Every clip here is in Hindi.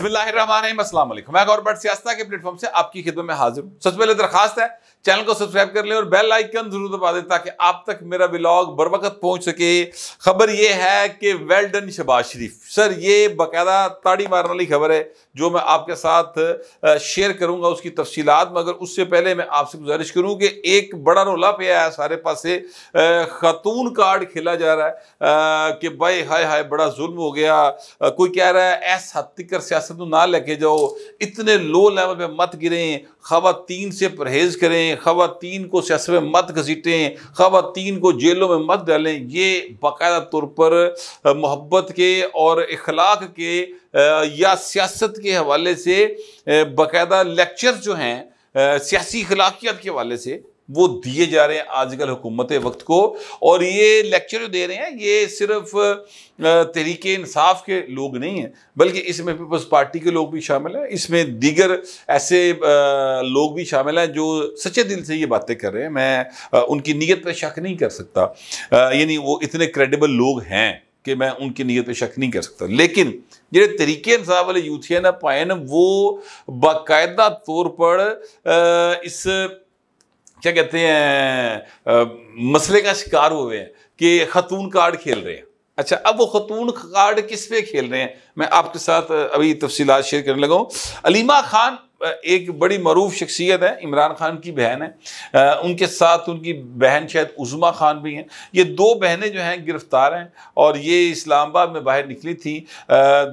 के प्लेटफॉर्म से आपकी खिदमत में हाजिर हूँ सबसे पहले दरखास्त है चैनल को सब्सक्राइब कर लें और बेल आइकन जरूर दबा दें ताकि आप तक मेरा ब्लॉग बर वक्त पहुंच सके खबर यह है कि वेल्डन शबाज शरीफ सर ये बाकायदा ताड़ी मारने वाली खबर है जो मैं आपके साथ शेयर करूंगा उसकी तफसीलात मगर उससे पहले मैं आपसे गुजारिश करूं कि एक बड़ा रोला पे आया सारे पास से खतून कार्ड खेला जा रहा है कि भाई हाय हाय बड़ा जुल्म हो गया कोई कह रहा है ऐसा तिकर सिद्धू ना लेके जाओ इतने लो लेवल पे मत गिरें ख़वातीन से परहेज़ करें तीन को सियासत में मत घसीटें तीन को जेलों में मत डालें ये बाकायदा तौर पर मोहब्बत के और इखलाक के या सियासत के हवाले से बाकायदा लेक्चर जो हैं सियासी अखलाकियात के हवाले से वो दिए जा रहे हैं आजकल हुकूमत वक्त को और ये लेक्चर जो दे रहे हैं ये सिर्फ तहरीक इंसाफ के लोग नहीं हैं बल्कि इसमें पीपल्स पार्टी के लोग भी शामिल हैं इसमें दीगर ऐसे लोग भी शामिल हैं जो सच्चे दिल से ये बातें कर रहे हैं मैं उनकी नीयत पर शक नहीं कर सकता यानी वो इतने क्रेडिबल लोग हैं कि मैं उनकी नीयत पे शक नहीं कर सकता लेकिन ਜਿਹੜੇ तरीके ਇਨਸਾਫ वाले ਯੂਥੀਆਂ ਨਾ पाए ਨੇ वो ਬਾਕਾਇਦਾ तौर पर इस क्या कहते हैं आ, मसले का शिकार हुए हैं कि खतून कार्ड खेल रहे हैं अच्छा अब वो खतून कार्ड किस पे खेल रहे हैं मैं आपके साथ अभी तफसीत शेयर करने लगा हूँ अलीमा खान एक बड़ी मरूफ शख्सियत है इमरान खान की बहन है उनके साथ उनकी बहन शायद उज़मा खान भी हैं ये दो बहनें जो हैं गिरफ्तार हैं और ये इस्लामाबाद में बाहर निकली थी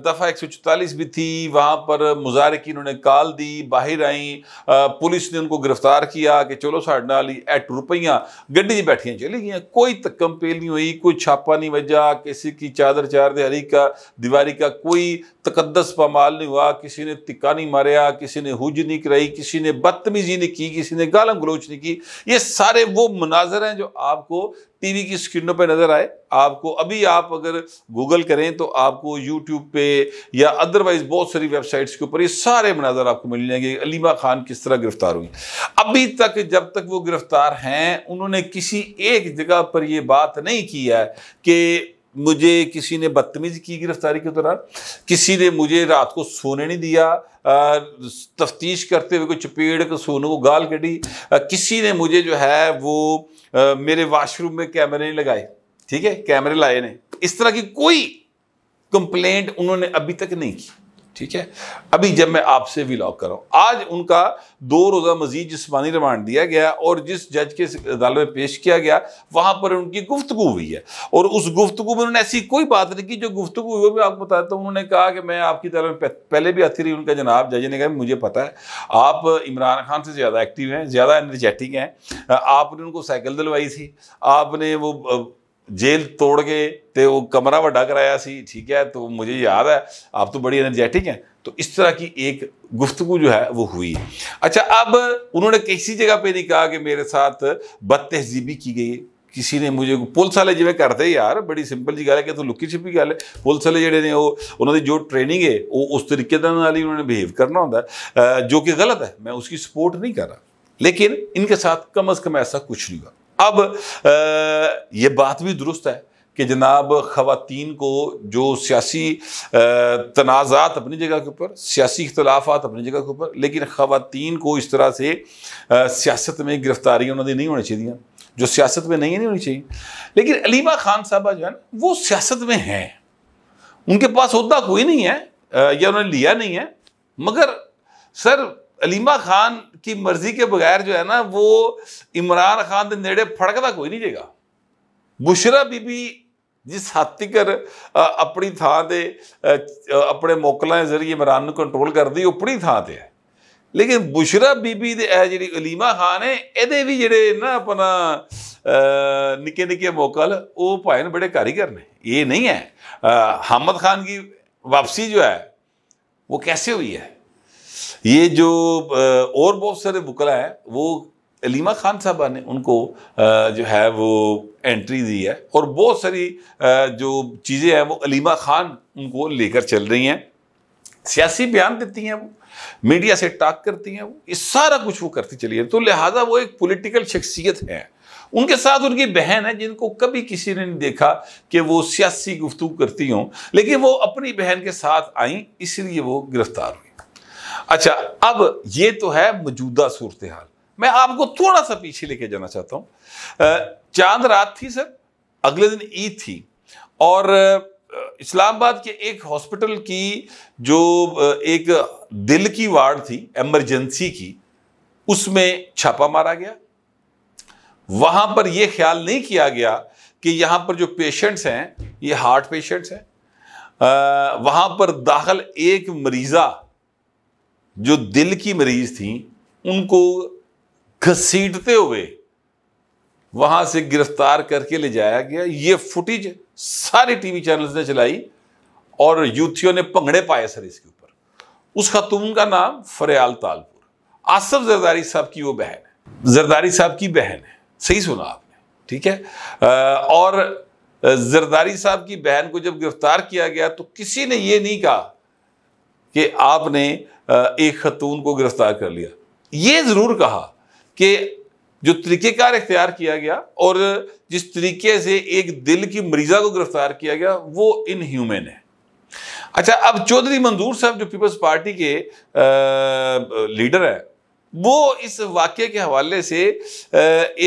दफ़ा एक सौ चौतालीस भी थी वहाँ पर की इन्होंने कॉल दी बाहर आई पुलिस ने उनको गिरफ्तार किया कि चलो साढ़े नाल एट रुपया गड्डी बैठी चली गई कोई पेल नहीं हुई कोई छापा नहीं वजह किसी की चादर चार दिहारी का दीवारी का कोई तकदस पामाल नहीं हुआ किसी ने तिक्का नहीं मारा किसी ने हुज नहीं कराई किसी ने बदतमीजी नहीं की किसी ने गालम गलोच नहीं की ये सारे वो मनाजर हैं जो आपको टीवी की स्क्रीनों पे नज़र आए आपको अभी आप अगर गूगल करें तो आपको यूट्यूब पे या अदरवाइज बहुत सारी वेबसाइट्स के ऊपर ये सारे मनाजर आपको मिल जाएंगे अलीमा खान किस तरह गिरफ्तार हुई अभी तक जब तक वो गिरफ्तार हैं उन्होंने किसी एक जगह पर यह बात नहीं की है कि मुझे किसी ने बदतमीजी की गिरफ्तारी के दौरान किसी ने मुझे रात को सोने नहीं दिया तफ्तीश करते हुए कोई चपेड़ के सोने को गाल कटी किसी ने मुझे जो है वो आ, मेरे वाशरूम में कैमरे नहीं लगाए ठीक है कैमरे लाए ने इस तरह की कोई कंप्लेंट उन्होंने अभी तक नहीं की ठीक है अभी जब मैं आपसे विलॉग कर रहा हूँ आज उनका दो रोज़ा मजीद जिसमानी रिमांड दिया गया और जिस जज के अदालत में पेश किया गया वहाँ पर उनकी गुफ्तु हुई है और उस गुफ्तु में उन्होंने ऐसी कोई बात नहीं की जो गुफ्तु हुई वो भी आपको बताता था उन्होंने कहा कि मैं आपकी तरफ पहले भी आती रही उनका जनाब जज ने कहा मुझे पता है आप इमरान खान से ज़्यादा एक्टिव हैं ज़्यादा एनर्जेटिक हैं आपने उनको साइकिल दिलवाई थी आपने वो जेल तोड़ के तो वो कमरा वा कराया सी ठीक है तो मुझे याद है आप तो बड़ी एनर्जेटिक हैं तो इस तरह की एक गुफ्तु जो है वो हुई है अच्छा अब उन्होंने किसी जगह पर नहीं कहा कि मेरे साथ बद तहजीबी की गई किसी ने मुझे पुलिस वाले जिमें करते यार बड़ी सिंपल जी गल है कि तो लुकी छिपी गल है पुलिस वाले जड़े ने उन्होंने जो ट्रेनिंग है वो उस तरीके ही उन्होंने बिहेव करना होंगे जो कि गलत है मैं उसकी सपोर्ट नहीं कर रहा लेकिन इनके साथ कम अज़ कम ऐसा कुछ नहीं हुआ अब ये बात भी दुरुस्त है कि जनाब खातन को जो सियासी तनाज़ात अपनी जगह के ऊपर सियासी इख्तलाफात अपनी जगह के ऊपर लेकिन खातन को इस तरह से सियासत में गिरफ्तारियाँ उन्होंने नहीं होनी चाहिए जो सियासत में नहीं है नहीं होनी चाहिए लेकिन अलीमा खान साहबा जो है ना वो सियासत में हैं उनके पास उद्दा कोई नहीं है या उन्होंने लिया नहीं है मगर सर अलीमा खान की मर्जी के बगैर जो है ना वो इमरान खान के नेड़े फड़कता कोई नहीं जेगा बुशरा बीबी जिस हद तकर अपनी थान से अपने मोकलों के जरिए इमरान कंट्रोल करती अपनी थान पर है लेकिन बुशरा बीबी जी अलीमा खान है ये भी जोड़े ना अपना निके निके मोकल वो भाई बड़े कारीगर ने ये नहीं है हामद खान की वापसी जो है वो कैसे हुई है ये जो और बहुत सारे बुकरा हैं वो अलीमा खान साहबा ने उनको जो है वो एंट्री दी है और बहुत सारी जो चीज़ें हैं वो अलीमा खान उनको लेकर चल रही हैं सियासी बयान देती हैं वो मीडिया से टाक करती हैं वो ये सारा कुछ वो करती चली है तो लिहाजा वो एक पॉलिटिकल शख्सियत है उनके साथ उनकी बहन है जिनको कभी किसी ने नहीं देखा कि वो सियासी गुफ्तु करती हों लेकिन वो अपनी बहन के साथ आई इसलिए वो गिरफ्तार हुई अच्छा अब ये तो है मौजूदा सूरत हाल मैं आपको थोड़ा सा पीछे लेके जाना चाहता हूँ चांद रात थी सर अगले दिन ईद थी और इस्लामाबाद के एक हॉस्पिटल की जो एक दिल की वार्ड थी एमरजेंसी की उसमें छापा मारा गया वहां पर यह ख्याल नहीं किया गया कि यहाँ पर जो पेशेंट्स हैं ये हार्ट पेशेंट्स हैं वहाँ पर दाखिल एक मरीज़ा जो दिल की मरीज थी उनको घसीटते हुए वहां से गिरफ्तार करके ले जाया गया ये फुटेज सारे टीवी चैनल्स ने चलाई और यूथियों ने पंगड़े पाए सर इसके ऊपर उस खातून का नाम फरयाल तालपुर आसफ जरदारी साहब की वो बहन है जरदारी साहब की बहन है सही सुना आपने ठीक है आ, और जरदारी साहब की बहन को जब गिरफ्तार किया गया तो किसी ने ये नहीं कहा कि आपने एक खतून को गिरफ्तार कर लिया ये ज़रूर कहा कि जो तरीक़ेकार इख्तियार किया गया और जिस तरीके से एक दिल की मरीज़ा को गिरफ्तार किया गया वो इनह्यूमन है अच्छा अब चौधरी मंजूर साहब जो पीपल्स पार्टी के आ, लीडर हैं वो इस वाक्य के हवाले से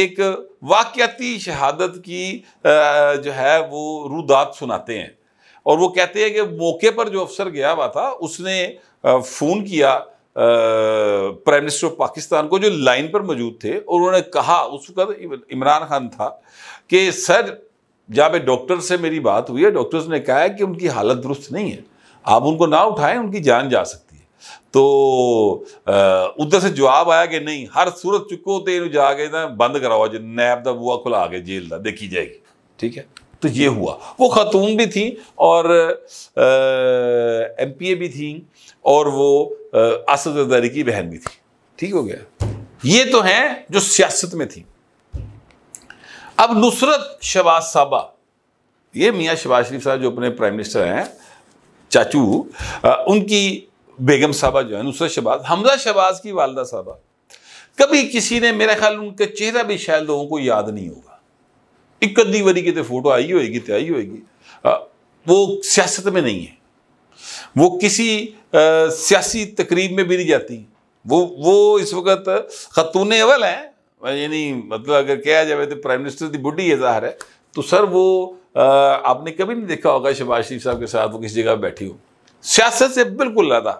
एक वाक्याती शहादत की जो है वो रुदात सुनाते हैं और वो कहते हैं कि मौके पर जो अफसर गया हुआ था उसने फ़ोन किया प्राइम मिनिस्टर ऑफ पाकिस्तान को जो लाइन पर मौजूद थे और उन्होंने कहा उस वक्त इमरान खान था कि सर जहाँ पे डॉक्टर से मेरी बात हुई है डॉक्टर्स ने कहा है कि उनकी हालत दुरुस्त नहीं है आप उनको ना उठाएं उनकी जान जा सकती है तो उधर से जवाब आया कि नहीं हर सूरत चुको तो जा के बंद कराओ जो नैब का बुआ खुला आ गए जेल का देखी जाएगी ठीक है तो ये हुआ वो ख़ातून भी थी और एम भी थी और वो आसदारी की बहन भी थी ठीक हो गया ये तो हैं जो सियासत में थी अब नुसरत शबाज साबा ये मियाँ शबाज शरीफ साहब जो अपने प्राइम मिनिस्टर हैं चाचू उनकी बेगम साहबा जो है नुसरत शबाज हमजा शबाज की वालदा साहबा कभी किसी ने मेरा ख्याल उनका चेहरा भी शायद लोगों को याद नहीं होगा एक अद्धी ਵਾਰੀ कितने फोटो आई होएगी तो आई होएगी वो सियासत में नहीं है वो किसी सियासी तकरीब में भी नहीं जाती वो वो इस वक्त खतून अवल हैं यानी मतलब अगर कहा जाए तो प्राइम मिनिस्टर की बुढ़ी है ज़ाहिर है तो सर वो आ, आपने कभी नहीं देखा होगा शहबाज शरीफ साहब के साथ वो किसी जगह बैठी हो सियासत से बिल्कुल लादा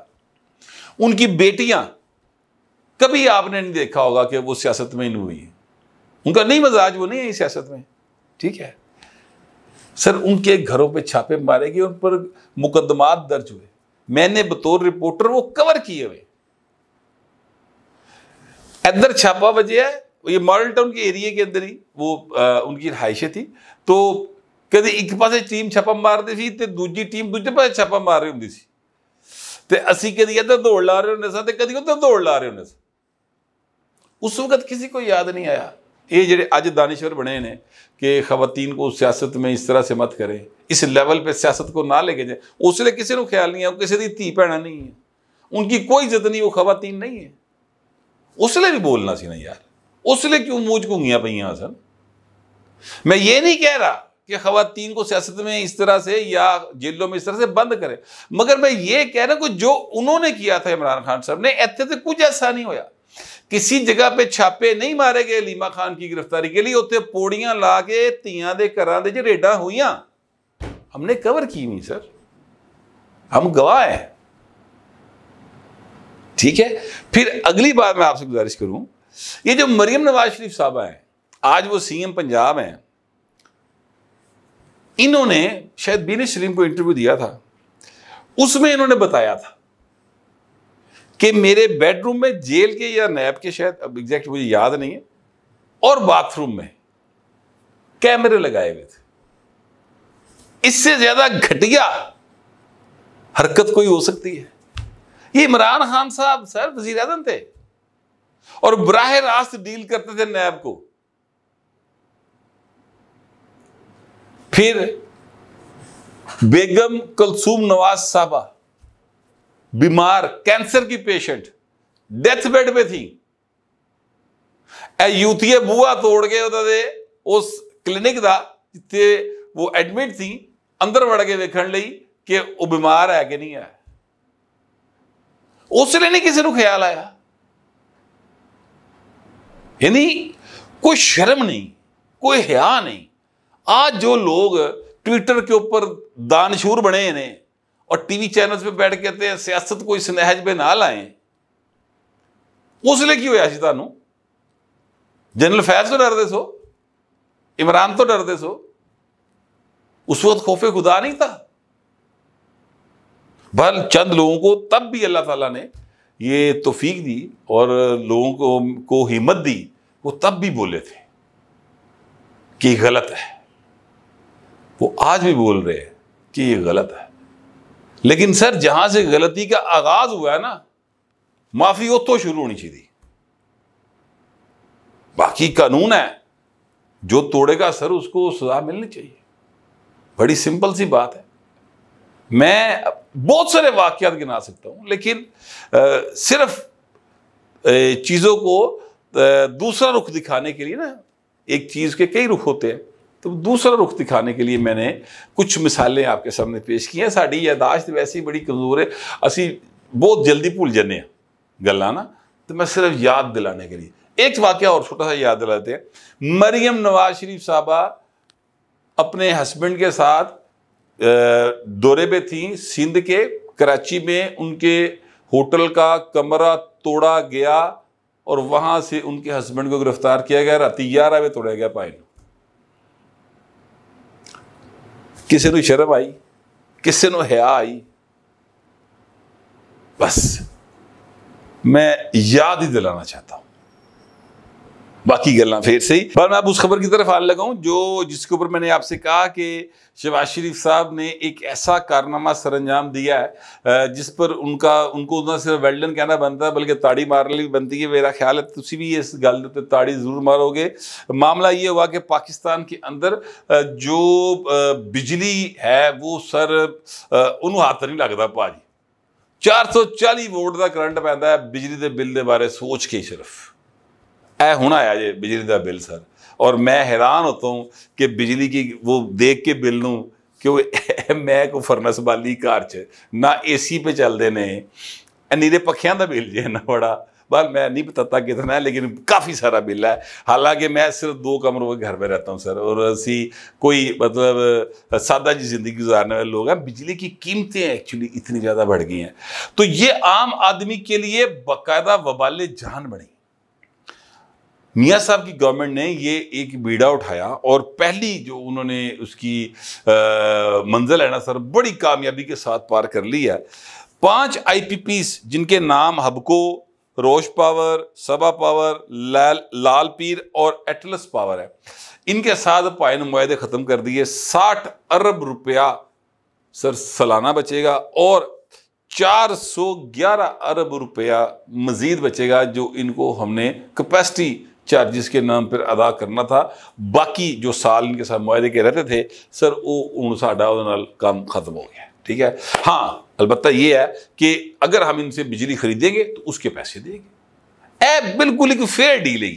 उनकी बेटियां कभी आपने नहीं देखा होगा कि वो सियासत में इन हुई हैं उनका नहीं मजाज वो नहीं है सियासत में ठीक है सर उनके घरों पे छापे मारे गए उन पर मुकदमा दर्ज हुए मैंने बतौर रिपोर्टर वो कवर किए हुए इधर छापा बजे है ये मॉडल टाउन के एरिए के अंदर ही वो आ, उनकी रहायश थी तो कहते एक पास टीम छापा मारती थी तो दूजी टीम दूजे पास छापा मार रही होंगी सी तो असी कभी इधर दौड़ ला रहे होंगे सर कभी उधर दौड़ ला रहे होंगे उस वक्त किसी को याद नहीं आया ये जे अज ਦਾਨਿਸ਼ਵਰ बने ने कि ਖਵਾਤੀਨ को सियासत में इस तरह से मत ਕਰੇ इस लैवल पर सियासत को ना लेके जाए उस वे किसी को ख्याल नहीं है किसी की धी भैन नहीं है उनकी कोई इज्जत नहीं वो खवातीन नहीं है उसले भी बोलना सी ना यार उसले क्यों मूझ को पसन मैं ये नहीं कह रहा कि खवतिन को सियासत में इस तरह से या जेलों में इस तरह से बंद करें मगर मैं ये कह रहा कि जो उन्होंने किया था इमरान खान साहब ने इतने तो कुछ ऐसा नहीं होया किसी जगह पर छापे नहीं मारे गए लीमा खान की गिरफ्तारी के लिए उत्तर पौड़ियां ला के तिया के घर रेडा हुई हमने कवर की नहीं सर हम गवाह हैं ठीक है फिर अगली बार मैं आपसे गुजारिश करूं ये जो मरियम नवाज शरीफ साहबा हैं आज वो सीएम पंजाब हैं इन्होंने शायद बीन सलीम को इंटरव्यू दिया था उसमें इन्होंने बताया था कि मेरे बेडरूम में जेल के या नैब के शायद अब एग्जैक्ट मुझे याद नहीं है और बाथरूम में कैमरे लगाए हुए थे इससे ज्यादा घटिया हरकत कोई हो सकती है ये इमरान खान साहब सर वजीर आजम थे और बराह रास्त डील करते थे नैब को फिर बेगम कलसूम नवाज साहबा ਬਿਮਾਰ ਕੈਂਸਰ ਕੀ ਪੇਸ਼ੈਂਟ ਡੈਥ ਬੈਡ 'ਤੇ ਸੀ ਐ ਯੂਤੀਏ ਬੂਆ ਤੋੜ ਕੇ ਉਹਨਾਂ ਦੇ ਉਸ ਕਲੀਨਿਕ ਦਾ ਜਿੱਥੇ ਉਹ ਐਡਮਿਟ ਸੀ ਅੰਦਰ ਵੜ ਕੇ ਵੇਖਣ ਲਈ ਕਿ ਉਹ ਬਿਮਾਰ ਹੈ ਕਿ ਨਹੀਂ ਹੈ ਉਸ ਲਈ ਨਹੀਂ ਕਿਸੇ ਨੂੰ ਖਿਆਲ ਆਇਆ ਯਾਨੀ ਕੋਈ ਸ਼ਰਮ ਨਹੀਂ ਕੋਈ ਹਿਆ ਨਹੀਂ आज जो लोग ट्विटर के ऊपर दानशूर ਬਣੇ ਨੇ और टीवी चैनल्स पे बैठ के हैं सियासत कोई स्नेहज में पे ना लाए उसने की होया ਹੋਇਆ ਸੀ ਤੁਹਾਨੂੰ ਜਨਰਲ ਫੈਜ਼ ਤੋਂ ਡਰਦੇ ਸੋ ਇਮਰਾਨ सो उस वक्त खोफे खुदा नहीं था ਨਹੀਂ बल चंद लोगों को तब भी अल्लाह ताला ने ये तोफीक दी और लोगों को को हिम्मत दी वो तब भी बोले थे कि गलत है वो आज भी बोल रहे हैं कि ये गलत है लेकिन सर जहां से गलती का आगाज हुआ है ना माफी वो तो शुरू होनी चाहिए बाकी कानून है जो तोड़ेगा सर उसको सजा मिलनी चाहिए बड़ी सिंपल सी बात है मैं बहुत सारे वाक्यात गिना सकता हूं लेकिन आ, सिर्फ चीज़ों को आ, दूसरा रुख दिखाने के लिए ना एक चीज़ के कई रुख होते हैं तो दूसरा रुख दिखाने के लिए मैंने कुछ मिसालें आपके सामने पेश की हैं साड़ी यादाश्त वैसे ही बड़ी कमज़ोर है असी बहुत जल्दी भूल जाने गल ना तो मैं सिर्फ याद दिलाने के लिए एक वाक्य और छोटा सा याद दिलाते हैं मरियम नवाज शरीफ साहबा अपने हस्बैंड के साथ दौरे पे थी सिंध के कराची में उनके होटल का कमरा तोड़ा गया और वहाँ से उनके हस्बैंड को गिरफ्तार किया गया रात ग्यारह बजे तोड़ा गया पाइन ਕਿਸੇ ਨੂੰ ਸ਼ਰਮ ਆਈ ਕਿਸੇ ਨੂੰ ਹਿਆ ਆਈ ਬਸ ਮੈਂ ਯਾਦ ਹੀ ਦਿਲਾਣਾ ਚਾਹਤਾ ਹੂੰ बाकी गल फिर से ही पर मैं अब उस खबर की तरफ आने लगा हूँ जो जिसके ऊपर मैंने आपसे कहा कि शहबाज शरीफ साहब ने एक ऐसा कारनामा सर अंजाम दिया है जिस पर उनका उनको ना सिर्फ वेल्डन कहना बनता है बल्कि ताड़ी मारने भी बनती है मेरा ख्याल है तुम भी इस गल ताड़ी जरूर मारोगे मामला ये हुआ कि पाकिस्तान के अंदर जो बिजली है वो सर उन हाथ नहीं लगता भाजी चार सौ चाली वोट का करंट पैदा है बिजली के बिल के बारे सोच के सिर्फ ए हूँ आया जे बिजली का बिल सर और मैं हैरान होता हूँ कि बिजली की वो देख के बिल नूं कि मैं को फरनस बाली कार च ना ए सी पे चलते ने नीरे पखिया का बिल जी इन्ना बड़ा बस मैं नहीं बताता कितना है लेकिन काफ़ी सारा बिल है हालांकि मैं सिर्फ दो कमरों के घर में रहता हूँ सर और असी कोई मतलब सादा जी ज़िंदगी गुजारने वाले लोग हैं बिजली की कीमतें एक्चुअली इतनी ज़्यादा बढ़ गई हैं तो ये आम आदमी के लिए बाकायदा वबाल जान बनी मियाँ साहब की गवर्नमेंट ने ये एक बीड़ा उठाया और पहली जो उन्होंने उसकी मंजिल है ना सर बड़ी कामयाबी के साथ पार कर ली है पांच आईपीपीस जिनके नाम हबको रोश पावर सबा पावर लाल लाल पीर और एटलस पावर है इनके साथ पायन माहे ख़त्म कर दिए साठ अरब रुपया सर सालाना बचेगा और 411 अरब रुपया मज़ीद बचेगा जो इनको हमने कैपेसिटी चार्जिस के नाम पर अदा करना था बाकी जो साल इनके साथ ਮੁਆਇਦੇ के रहते थे सर वो साढ़ा काम खत्म हो गया ठीक है हाँ अलबत् ये है कि अगर हम इनसे बिजली खरीदेंगे तो उसके पैसे देंगे ए बिल्कुल एक फेयर डील है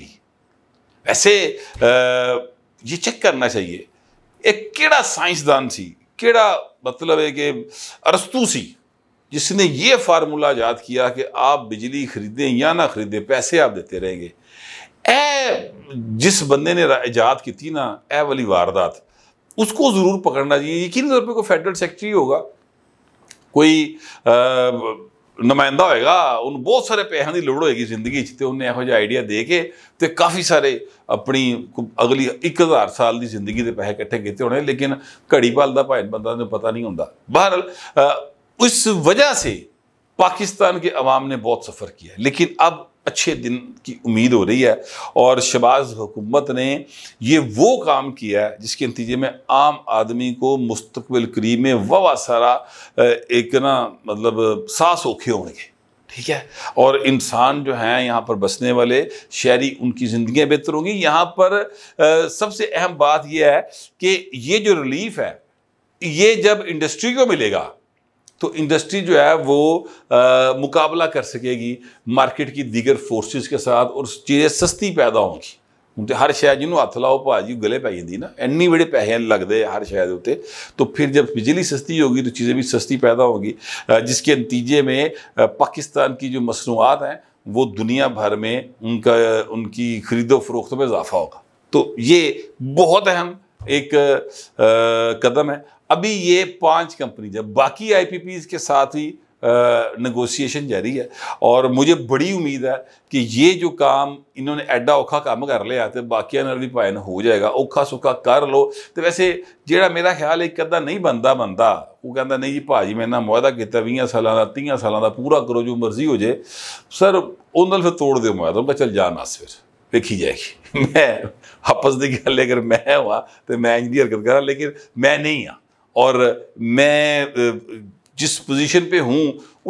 वैसे ये चेक करना चाहिए एक केड़ा साइंसदान सी केड़ा मतलब है कि अरस्तू सी जिसने ये फार्मूला याद किया कि आप बिजली खरीदें या ना खरीदें पैसे आप देते रहेंगे ए जिस बंदे ने ईजाद की थी ना ए वाली वारदात उसको ज़रूर पकड़ना चाहिए यकीन तौर पर कोई फेडरल सेक्रेटरी होगा कोई आ, ਨੁਮਾਇੰਦਾ ਹੋਏਗਾ ਉਹਨੂੰ ਬਹੁਤ ਸਾਰੇ ਪੈਸਿਆਂ ਦੀ ਲੋੜ ਹੋਏਗੀ ਜ਼ਿੰਦਗੀ 'ਚ ਤੇ ਉਹਨੇ ਇਹੋ ਜਿਹਾ ਆਈਡੀਆ ਦੇ ਕੇ ਤੇ ਕਾਫੀ ਸਾਰੇ ਆਪਣੀ ਅਗਲੀ 1000 ਸਾਲ ਦੀ ਜ਼ਿੰਦਗੀ ਦੇ ਪੈਸੇ ਇਕੱਠੇ ਕੀਤੇ ਹੋਣੇ ਲੇਕਿਨ ਘੜੀ ਪਲ ਦਾ ਭਾਵੇਂ ਬੰਦਾ ਨੂੰ ਪਤਾ ਨਹੀਂ ਹੁੰਦਾ ਬਹਰਲ ਉਸ ਵਜ੍ਹਾ ਸੇ ਪਾਕਿस्तान के अवाम ने बहुत सफ़र किया है लेकिन अब अच्छे दिन की उम्मीद हो रही है और शबाज हुकूमत ने ये वो काम किया है जिसके नतीजे में आम आदमी को मुस्तबिल करीब में वा सारा एक ना मतलब सांस ओखे होंगे ठीक है और इंसान जो हैं यहाँ पर बसने वाले शहरी उनकी ज़िंदियाँ बेहतर होंगी यहाँ पर सबसे अहम बात यह है कि ये जो रिलीफ है ये जब इंडस्ट्री को मिलेगा तो इंडस्ट्री जो है वो आ, मुकाबला कर सकेगी मार्केट की दीगर फोर्सेस के साथ और चीज़ें सस्ती पैदा होंगी उन हर शायद जिन्होंने हथ लाओ ਲਾਓ गले ਗਲੇ ਪੈ ਜਾਂਦੀ ਨਾ ਐਨੀ ਬੜੇ ਪੈਸੇ लगते हर शायद उत्ते तो फिर जब बिजली सस्ती होगी तो चीज़ें भी सस्ती पैदा होगी जिसके नतीजे में पाकिस्तान की जो मसनूआत हैं वो दुनिया भर में उनका उनकी खरीदो फरोख्त में इजाफा होगा तो ये बहुत अहम एक आ, कदम है अभी ये पांच कंपनी जब बाकी आई के साथ ही नगोशिएशन जारी है और मुझे बड़ी उम्मीद है कि ये जो काम इन्होंने एडा औखा काम कर लिया तो बाकिया भी पायन हो जाएगा औखा सौखा कर लो तो वैसे जेड़ा मेरा ख्याल एक अद्धा नहीं बनता बनता वो कहें नहीं जी भाजी मैं इन्ना मुहदा किया वी साल का तीह साल का पूरा करो जो मर्जी हो जाए सर उन फिर तोड़ दो मुहदा उनका चल जा ना फिर देखी जाएगी मैं आपस की गल अगर मैं हुआ तो मैं इंजी हरकत करा लेकिन मैं नहीं हाँ और मैं जिस पोजीशन पे हूँ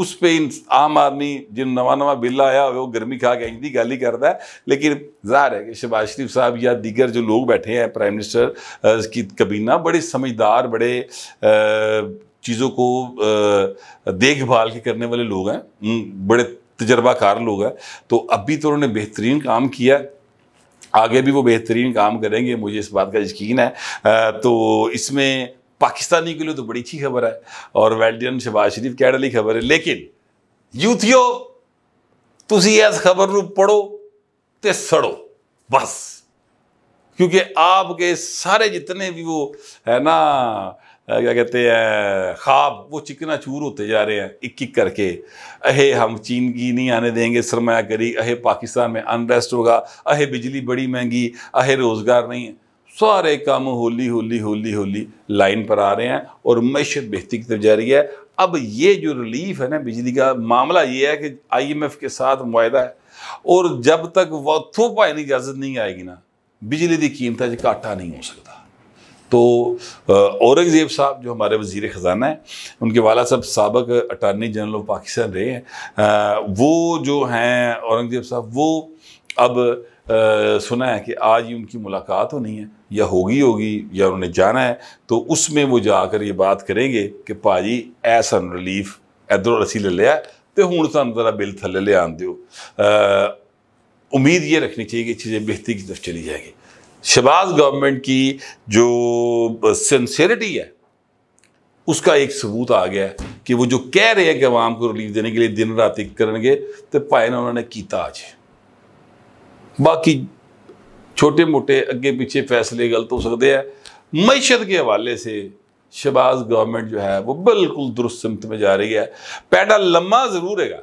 उस पे इन आम आदमी जिन नवा नवा बिल आया वो गर्मी खा के इनकी गाली करता है लेकिन ज़ाहिर है कि शहबाज शरीफ साहब या दीगर जो लोग बैठे हैं प्राइम मिनिस्टर की कबीना बड़े समझदार बड़े चीज़ों को देखभाल के करने वाले लोग हैं बड़े तजर्बाकार लोग हैं तो अभी तो उन्होंने बेहतरीन काम किया आगे भी वो बेहतरीन काम करेंगे मुझे इस बात का यकीन है तो इसमें पाकिस्तानी के लिए तो बड़ी अच्छी खबर है और वेल्डियन शबाज शरीफ कैड वाली खबर है लेकिन यूथियो तुम इस खबर को पढ़ो तो सड़ो बस क्योंकि आपके सारे जितने भी वो है ना क्या कहते हैं ख्वाब वो चिकना चूर होते जा रहे हैं एक एक करके अहे हम चीन की नहीं आने देंगे सरमाया करी अहे पाकिस्तान में अनरेस्ट होगा अहे बिजली बड़ी महंगी अहे रोज़गार नहीं है सारे काम होली होली होली होली लाइन पर आ रहे हैं और मैशत बेहती की तरफ जा रही है अब ये जो रिलीफ है ना बिजली का मामला ये है कि आईएमएफ के साथ मुआदा है और जब तक वह थोपा इजाज़त नहीं आएगी ना बिजली की कीमत जो घाटा नहीं हो सकता तो औरंगज़ेब साहब जो हमारे वजीर ख़जाना हैं उनके वाला साहब सबक अटारनी जनरल ऑफ पाकिस्तान रहे हैं वो जो हैं औरंगज़ेब साहब वो अब आ, सुना है कि आज ही उनकी मुलाकात होनी है या होगी होगी या उन्होंने जाना है तो उसमें वो जाकर ये बात करेंगे कि भाजी ए सन रिलीफ इधरों असी ले लिया तो हूँ सूरा बिल ਬਿੱਲ ਥੱਲੇ ਲਿਆਣ ਦਿਓ उम्मीद ये रखनी चाहिए कि चीज़ें बेहतरी की तरफ चली जाएगी शबाज गवर्नमेंट की जो सिंसेरिटी है उसका एक सबूत आ गया है कि वो जो कह रहे हैं कि आवाम को रिलीफ देने के लिए दिन रात एक करेंगे तो भाई ना उन्होंने किया आज बाकी छोटे मोटे अगे पीछे फैसले गलत हो सकते हैं मीशत के हवाले से शबाज गवर्नमेंट जो है वो बिल्कुल दुरुस्त सिमत में जा रही है पैडा लम्मा ज़रूर हैगा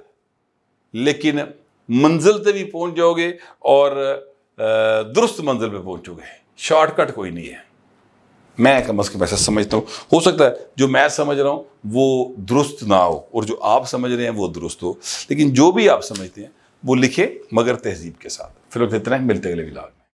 लेकिन मंजिल तक भी पहुंच जाओगे और दुरुस्त मंजिल पर पहुंचोगे शॉर्टकट कोई नहीं है मैं कम अज़ कम ऐसा समझता हूँ हो सकता है जो मैं समझ रहा हूँ वो दुरुस्त ना हो और जो आप समझ रहे हैं वो दुरुस्त हो लेकिन जो भी आप समझते हैं वो लिखे मगर तहजीब के साथ फिर इतना मिलते अगले विलाग